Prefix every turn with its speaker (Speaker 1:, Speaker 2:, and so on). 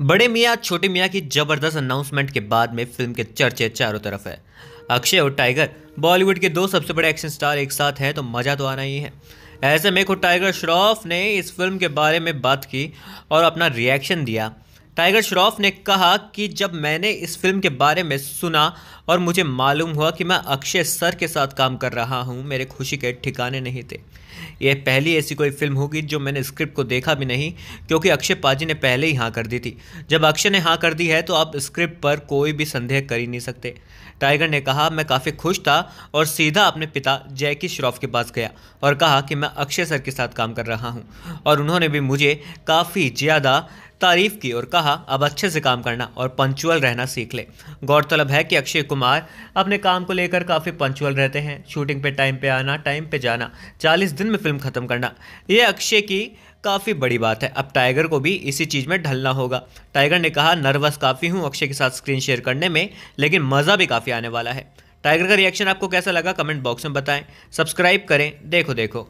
Speaker 1: बड़े मियाँ छोटे मियाँ की जबरदस्त अनाउंसमेंट के बाद में फिल्म के चर्चे चारों तरफ है अक्षय और टाइगर बॉलीवुड के दो सबसे बड़े एक्शन स्टार एक साथ हैं तो मज़ा तो आना ही है ऐसे में खुद टाइगर श्रॉफ ने इस फिल्म के बारे में बात की और अपना रिएक्शन दिया टाइगर श्रॉफ ने कहा कि जब मैंने इस फिल्म के बारे में सुना और मुझे मालूम हुआ कि मैं अक्षय सर के साथ काम कर रहा हूँ मेरे खुशी के ठिकाने नहीं थे यह पहली ऐसी कोई फिल्म होगी जो मैंने स्क्रिप्ट को देखा भी नहीं क्योंकि अक्षय पाजी ने पहले ही हाँ कर दी थी जब अक्षय ने हाँ कर दी है तो आप स्क्रिप्ट पर कोई भी संदेह कर ही नहीं सकते टाइगर ने कहा मैं काफ़ी खुश था और सीधा अपने पिता जैकी श्रॉफ के पास गया और कहा कि मैं अक्षय सर के साथ काम कर रहा हूँ और उन्होंने भी मुझे काफ़ी ज़्यादा तारीफ की और कहा अब अच्छे से काम करना और पंचुअल रहना सीख ले गौरतलब है कि अक्षय कुमार अपने काम को लेकर काफ़ी पंचुअल रहते हैं शूटिंग पे टाइम पे आना टाइम पे जाना 40 दिन में फिल्म ख़त्म करना ये अक्षय की काफ़ी बड़ी बात है अब टाइगर को भी इसी चीज़ में ढलना होगा टाइगर ने कहा नर्वस काफ़ी हूँ अक्षय के साथ स्क्रीन शेयर करने में लेकिन मज़ा भी काफ़ी आने वाला है टाइगर का रिएक्शन आपको कैसा लगा कमेंट बॉक्स में बताएं सब्सक्राइब करें देखो देखो